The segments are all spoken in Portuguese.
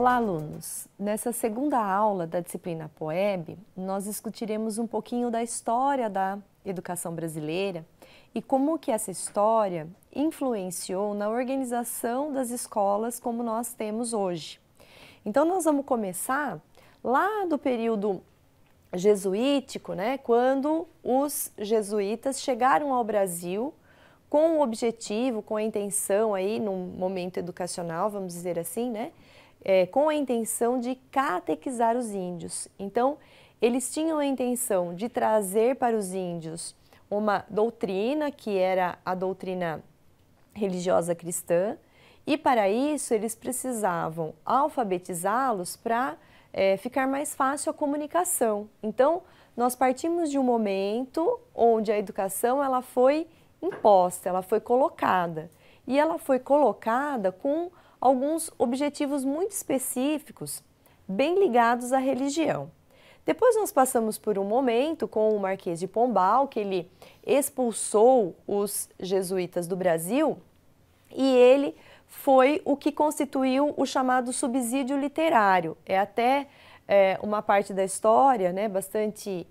Olá, alunos! Nessa segunda aula da disciplina POEB, nós discutiremos um pouquinho da história da educação brasileira e como que essa história influenciou na organização das escolas como nós temos hoje. Então, nós vamos começar lá do período jesuítico, né, quando os jesuítas chegaram ao Brasil com o objetivo, com a intenção aí, num momento educacional, vamos dizer assim, né, é, com a intenção de catequizar os índios. Então, eles tinham a intenção de trazer para os índios uma doutrina que era a doutrina religiosa cristã, e para isso eles precisavam alfabetizá-los para é, ficar mais fácil a comunicação. Então, nós partimos de um momento onde a educação ela foi imposta, ela foi colocada e ela foi colocada com alguns objetivos muito específicos, bem ligados à religião. Depois nós passamos por um momento com o Marquês de Pombal, que ele expulsou os jesuítas do Brasil e ele foi o que constituiu o chamado subsídio literário. É até é, uma parte da história né, bastante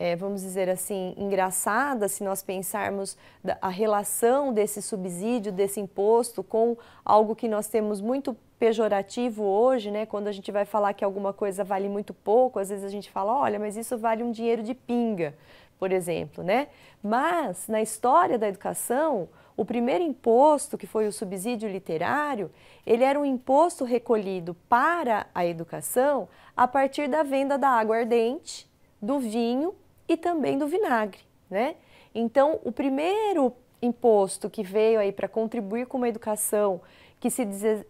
é, vamos dizer assim, engraçada se nós pensarmos a relação desse subsídio, desse imposto com algo que nós temos muito pejorativo hoje, né? Quando a gente vai falar que alguma coisa vale muito pouco, às vezes a gente fala, olha, mas isso vale um dinheiro de pinga, por exemplo, né? Mas na história da educação, o primeiro imposto, que foi o subsídio literário, ele era um imposto recolhido para a educação a partir da venda da água ardente, do vinho e também do vinagre, né? Então, o primeiro imposto que veio aí para contribuir com uma educação que se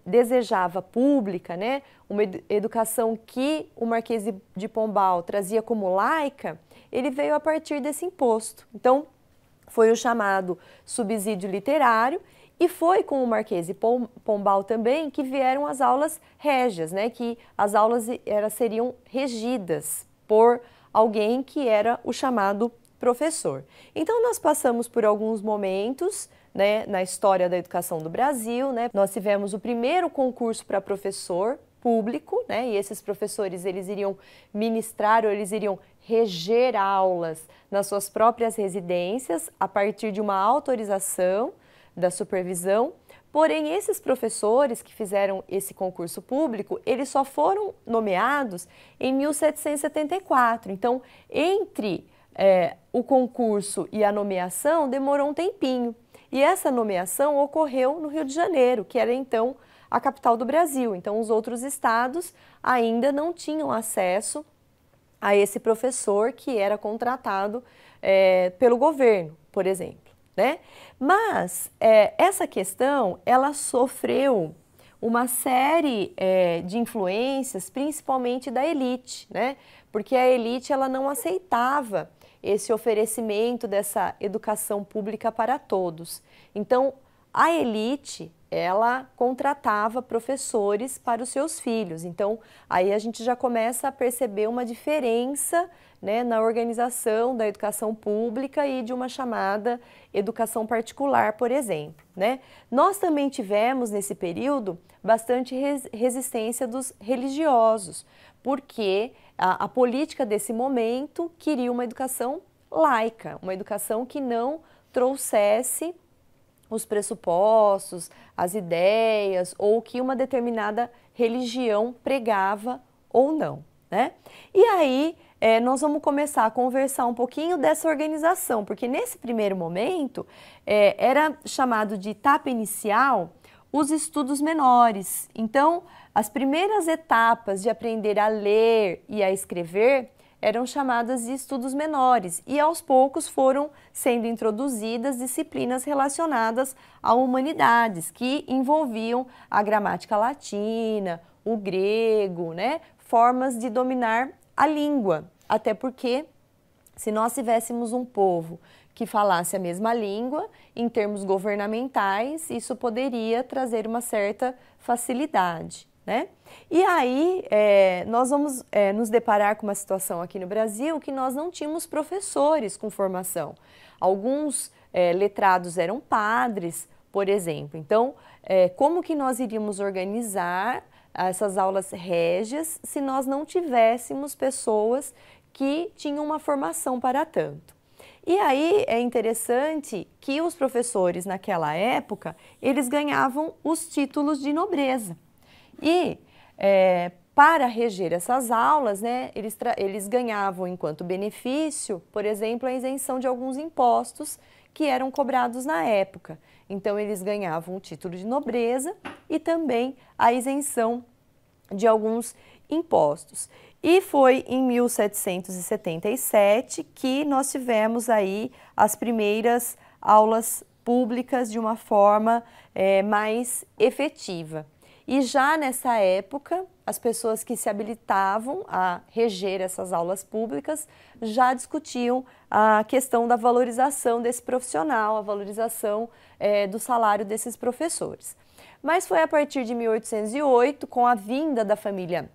desejava pública, né? Uma educação que o Marquês de Pombal trazia como laica, ele veio a partir desse imposto. Então, foi o chamado subsídio literário e foi com o Marquês de Pombal também que vieram as aulas régias, né? Que as aulas era, seriam regidas por alguém que era o chamado professor. Então nós passamos por alguns momentos né, na história da educação do Brasil, né? nós tivemos o primeiro concurso para professor público, né? E esses professores eles iriam ministrar ou eles iriam reger aulas nas suas próprias residências a partir de uma autorização da supervisão Porém, esses professores que fizeram esse concurso público, eles só foram nomeados em 1774. Então, entre é, o concurso e a nomeação, demorou um tempinho. E essa nomeação ocorreu no Rio de Janeiro, que era então a capital do Brasil. Então, os outros estados ainda não tinham acesso a esse professor que era contratado é, pelo governo, por exemplo né? Mas é, essa questão, ela sofreu uma série é, de influências, principalmente da elite, né? Porque a elite ela não aceitava esse oferecimento dessa educação pública para todos. Então, a elite ela contratava professores para os seus filhos. Então, aí a gente já começa a perceber uma diferença né, na organização da educação pública e de uma chamada educação particular, por exemplo. Né? Nós também tivemos, nesse período, bastante res resistência dos religiosos, porque a, a política desse momento queria uma educação laica, uma educação que não trouxesse os pressupostos, as ideias ou que uma determinada religião pregava ou não, né? E aí é, nós vamos começar a conversar um pouquinho dessa organização, porque nesse primeiro momento é, era chamado de etapa inicial os estudos menores. Então, as primeiras etapas de aprender a ler e a escrever eram chamadas de estudos menores e aos poucos foram sendo introduzidas disciplinas relacionadas a humanidades que envolviam a gramática latina, o grego, né, formas de dominar a língua. Até porque se nós tivéssemos um povo que falasse a mesma língua, em termos governamentais, isso poderia trazer uma certa facilidade. Né? E aí é, nós vamos é, nos deparar com uma situação aqui no Brasil que nós não tínhamos professores com formação. Alguns é, letrados eram padres, por exemplo. Então, é, como que nós iríamos organizar essas aulas régias se nós não tivéssemos pessoas que tinham uma formação para tanto? E aí é interessante que os professores naquela época, eles ganhavam os títulos de nobreza. E é, para reger essas aulas, né, eles, eles ganhavam enquanto benefício, por exemplo, a isenção de alguns impostos que eram cobrados na época. Então, eles ganhavam o título de nobreza e também a isenção de alguns impostos. E foi em 1777 que nós tivemos aí as primeiras aulas públicas de uma forma é, mais efetiva. E já nessa época, as pessoas que se habilitavam a reger essas aulas públicas já discutiam a questão da valorização desse profissional, a valorização é, do salário desses professores. Mas foi a partir de 1808, com a vinda da família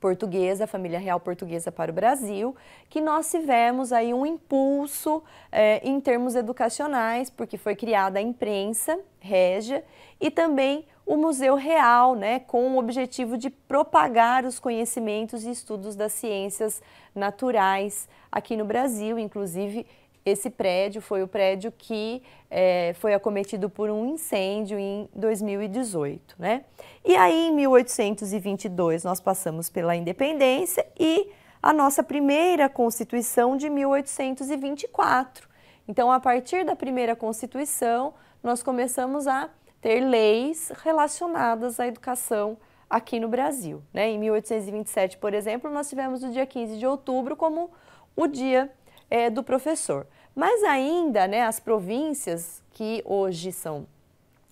portuguesa, a família real portuguesa para o Brasil, que nós tivemos aí um impulso eh, em termos educacionais, porque foi criada a imprensa régia e também o Museu Real, né, com o objetivo de propagar os conhecimentos e estudos das ciências naturais aqui no Brasil. Inclusive, esse prédio foi o prédio que é, foi acometido por um incêndio em 2018. Né? E aí, em 1822, nós passamos pela independência e a nossa primeira Constituição de 1824. Então, a partir da primeira Constituição, nós começamos a ter leis relacionadas à educação aqui no Brasil. Né? Em 1827, por exemplo, nós tivemos o dia 15 de outubro como o dia é, do professor. Mas ainda, né, as províncias que hoje são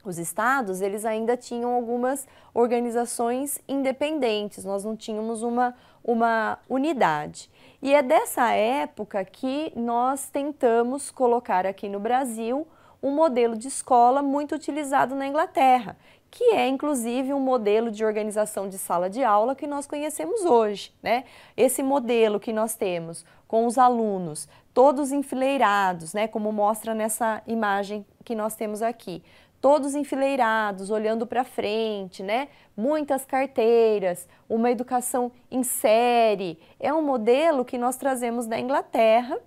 os estados, eles ainda tinham algumas organizações independentes, nós não tínhamos uma, uma unidade. E é dessa época que nós tentamos colocar aqui no Brasil um modelo de escola muito utilizado na Inglaterra, que é inclusive um modelo de organização de sala de aula que nós conhecemos hoje. Né? Esse modelo que nós temos com os alunos todos enfileirados, né, como mostra nessa imagem que nós temos aqui, todos enfileirados, olhando para frente, né? Muitas carteiras, uma educação em série. É um modelo que nós trazemos da Inglaterra,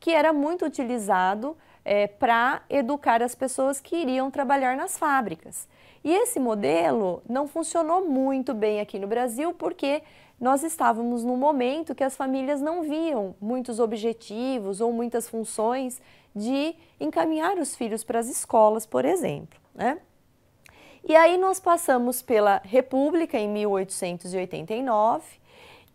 que era muito utilizado é, para educar as pessoas que iriam trabalhar nas fábricas. E esse modelo não funcionou muito bem aqui no Brasil porque nós estávamos num momento que as famílias não viam muitos objetivos ou muitas funções de encaminhar os filhos para as escolas, por exemplo. Né? E aí nós passamos pela República em 1889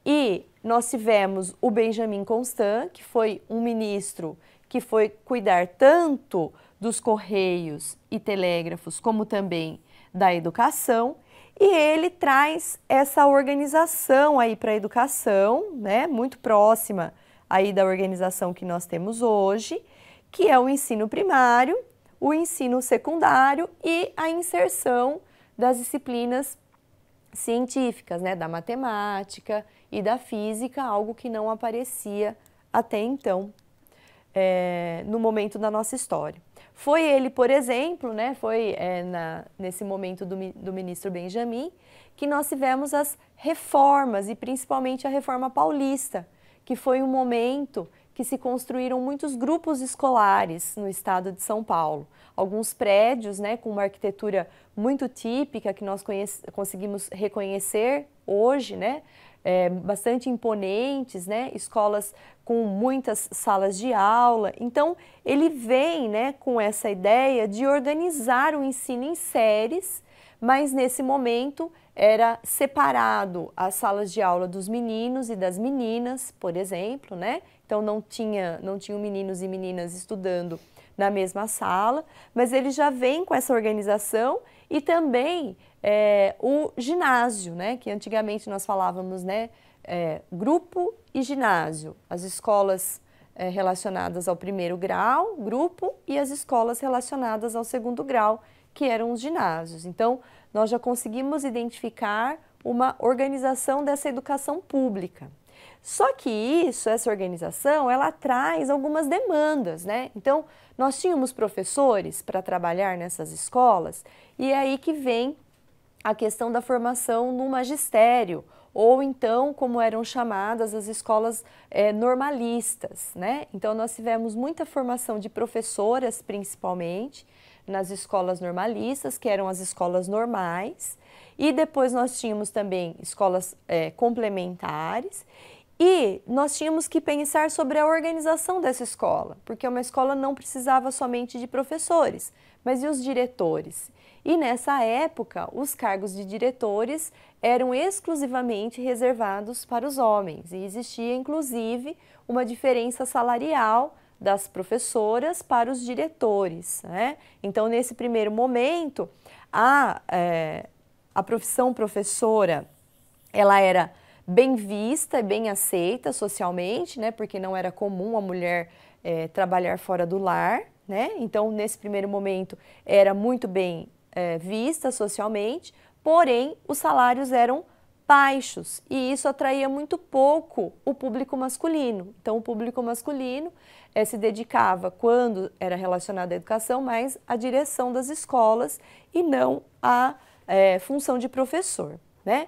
e nós tivemos o Benjamin Constant, que foi um ministro que foi cuidar tanto dos correios e telégrafos, como também da educação, e ele traz essa organização aí para a educação, né, muito próxima aí da organização que nós temos hoje, que é o ensino primário, o ensino secundário e a inserção das disciplinas científicas, né, da matemática e da física, algo que não aparecia até então é, no momento da nossa história. Foi ele, por exemplo, né, foi é, na, nesse momento do, do ministro Benjamin, que nós tivemos as reformas, e principalmente a reforma paulista, que foi um momento que se construíram muitos grupos escolares no estado de São Paulo. Alguns prédios né, com uma arquitetura muito típica que nós conseguimos reconhecer hoje, né, é, bastante imponentes, né? escolas com muitas salas de aula. Então, ele vem né, com essa ideia de organizar o ensino em séries, mas nesse momento era separado as salas de aula dos meninos e das meninas, por exemplo, né? Então não tinha, não tinham meninos e meninas estudando na mesma sala, mas ele já vem com essa organização e também é, o ginásio, né? Que antigamente nós falávamos, né? É, grupo e ginásio. As escolas é, relacionadas ao primeiro grau, grupo, e as escolas relacionadas ao segundo grau, que eram os ginásios. Então, nós já conseguimos identificar uma organização dessa educação pública. Só que isso, essa organização, ela traz algumas demandas, né? Então, nós tínhamos professores para trabalhar nessas escolas e é aí que vem a questão da formação no magistério, ou então, como eram chamadas, as escolas é, normalistas. Né? Então, nós tivemos muita formação de professoras, principalmente, nas escolas normalistas, que eram as escolas normais, e depois nós tínhamos também escolas é, complementares, e nós tínhamos que pensar sobre a organização dessa escola, porque uma escola não precisava somente de professores, mas e os diretores? E nessa época, os cargos de diretores eram exclusivamente reservados para os homens, e existia inclusive uma diferença salarial das professoras para os diretores. Né? Então, nesse primeiro momento, a, é, a profissão professora ela era bem vista e bem aceita socialmente, né? Porque não era comum a mulher é, trabalhar fora do lar, né? Então, nesse primeiro momento, era muito bem é, vista socialmente, porém, os salários eram baixos e isso atraía muito pouco o público masculino. Então, o público masculino é, se dedicava, quando era relacionado à educação, mais à direção das escolas e não à é, função de professor. Né?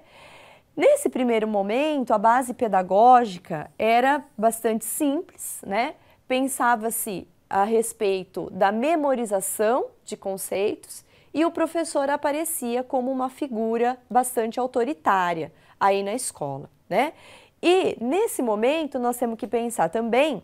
Nesse primeiro momento, a base pedagógica era bastante simples, né? Pensava-se a respeito da memorização de conceitos e o professor aparecia como uma figura bastante autoritária aí na escola, né? E nesse momento nós temos que pensar também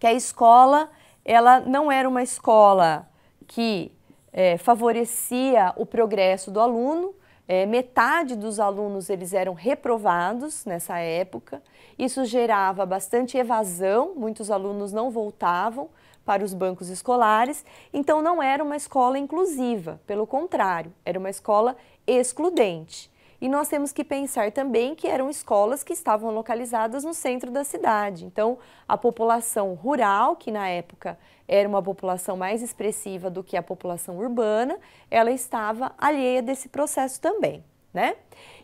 que a escola ela não era uma escola que é, favorecia o progresso do aluno, é, metade dos alunos eles eram reprovados nessa época. Isso gerava bastante evasão, muitos alunos não voltavam para os bancos escolares, então não era uma escola inclusiva, pelo contrário, era uma escola excludente. E nós temos que pensar também que eram escolas que estavam localizadas no centro da cidade. Então, a população rural, que na época era uma população mais expressiva do que a população urbana, ela estava alheia desse processo também. Né?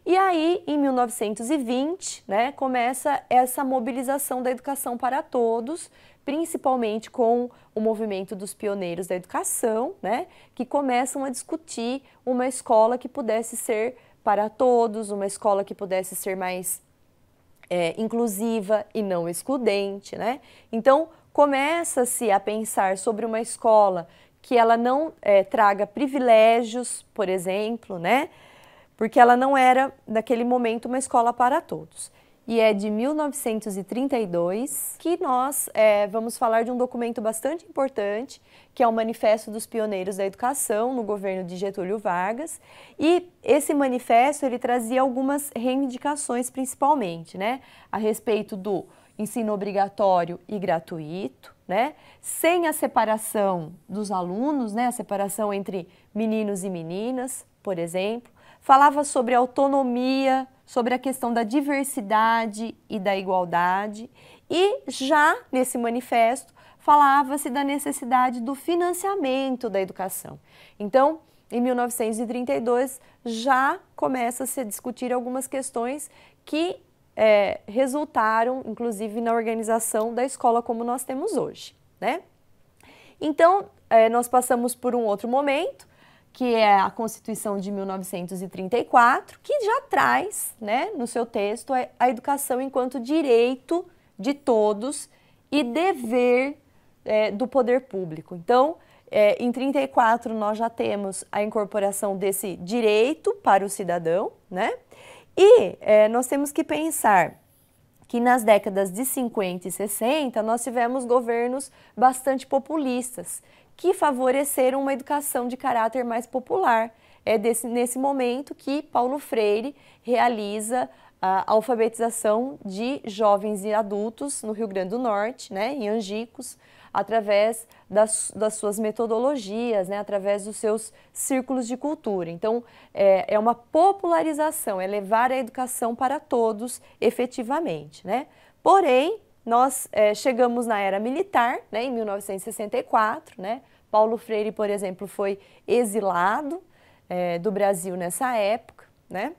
E aí, em 1920, né, começa essa mobilização da educação para todos, principalmente com o movimento dos pioneiros da educação, né, que começam a discutir uma escola que pudesse ser para todos, uma escola que pudesse ser mais é, inclusiva e não excludente, né? Então, começa-se a pensar sobre uma escola que ela não é, traga privilégios, por exemplo, né? Porque ela não era, naquele momento, uma escola para todos e é de 1932, que nós é, vamos falar de um documento bastante importante, que é o Manifesto dos Pioneiros da Educação no governo de Getúlio Vargas. E esse manifesto ele trazia algumas reivindicações, principalmente, né, a respeito do ensino obrigatório e gratuito, né, sem a separação dos alunos, né, a separação entre meninos e meninas, por exemplo falava sobre autonomia, sobre a questão da diversidade e da igualdade, e já nesse manifesto falava-se da necessidade do financiamento da educação. Então, em 1932, já começa-se a discutir algumas questões que é, resultaram, inclusive, na organização da escola como nós temos hoje. Né? Então, é, nós passamos por um outro momento, que é a Constituição de 1934, que já traz, né, no seu texto, é a educação enquanto direito de todos e dever é, do poder público. Então, é, em 34 nós já temos a incorporação desse direito para o cidadão, né? E é, nós temos que pensar que nas décadas de 50 e 60 nós tivemos governos bastante populistas que favoreceram uma educação de caráter mais popular. É desse, nesse momento que Paulo Freire realiza a alfabetização de jovens e adultos no Rio Grande do Norte, né, em Angicos, através das, das suas metodologias, né, através dos seus círculos de cultura. Então, é, é uma popularização, é levar a educação para todos efetivamente. Né? Porém, nós é, chegamos na era militar, né, em 1964, né? Paulo Freire, por exemplo, foi exilado é, do Brasil nessa época, né?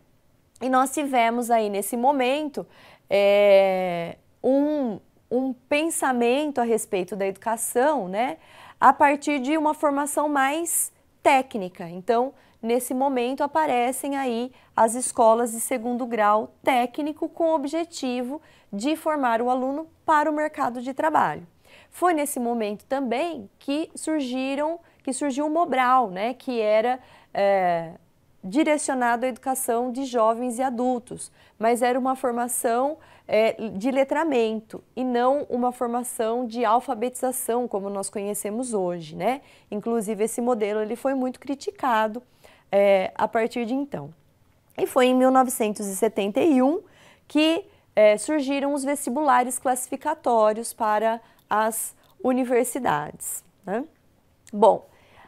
E nós tivemos aí nesse momento é, um, um pensamento a respeito da educação, né? A partir de uma formação mais técnica. Então, nesse momento aparecem aí as escolas de segundo grau técnico com o objetivo de formar o aluno para o mercado de trabalho. Foi nesse momento também que surgiram, que surgiu o Mobral, né, que era é, direcionado à educação de jovens e adultos, mas era uma formação é, de letramento e não uma formação de alfabetização como nós conhecemos hoje, né? Inclusive esse modelo ele foi muito criticado é, a partir de então. E foi em 1971 que é, surgiram os vestibulares classificatórios para as universidades. Né? Bom,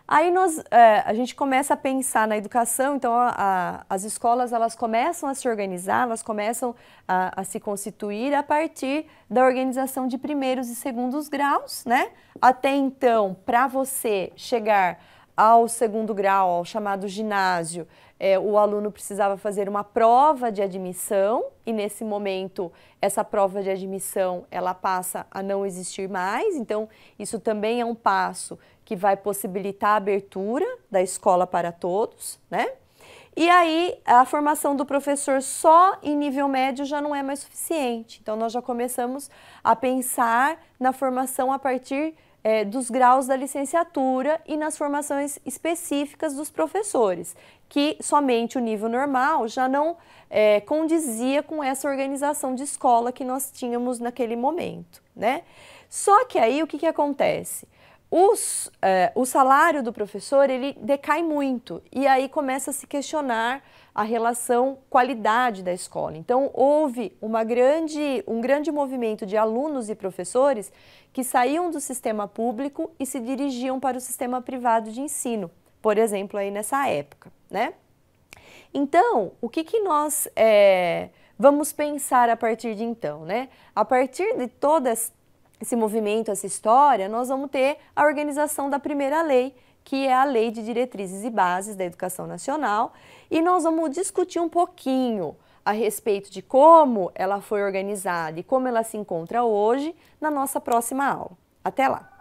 aí nós, é, a gente começa a pensar na educação, então a, a, as escolas elas começam a se organizar, elas começam a, a, se constituir a partir da organização de primeiros e segundos graus, né? Até então, para você chegar ao segundo grau, ao chamado ginásio, é, o aluno precisava fazer uma prova de admissão e nesse momento essa prova de admissão ela passa a não existir mais. Então isso também é um passo que vai possibilitar a abertura da escola para todos, né? E aí a formação do professor só em nível médio já não é mais suficiente. Então nós já começamos a pensar na formação a partir é, dos graus da licenciatura e nas formações específicas dos professores, que somente o nível normal já não é, condizia com essa organização de escola que nós tínhamos naquele momento, né? Só que aí o que, que acontece? Os, é, o salário do professor ele decai muito e aí começa a se questionar a relação qualidade da escola. Então, houve uma grande, um grande movimento de alunos e professores que saíam do sistema público e se dirigiam para o sistema privado de ensino, por exemplo, aí nessa época, né? Então, o que, que nós é, vamos pensar a partir de então, né? A partir de todo esse movimento, essa história, nós vamos ter a organização da primeira lei, que é a Lei de Diretrizes e Bases da Educação Nacional, e nós vamos discutir um pouquinho a respeito de como ela foi organizada e como ela se encontra hoje na nossa próxima aula. Até lá!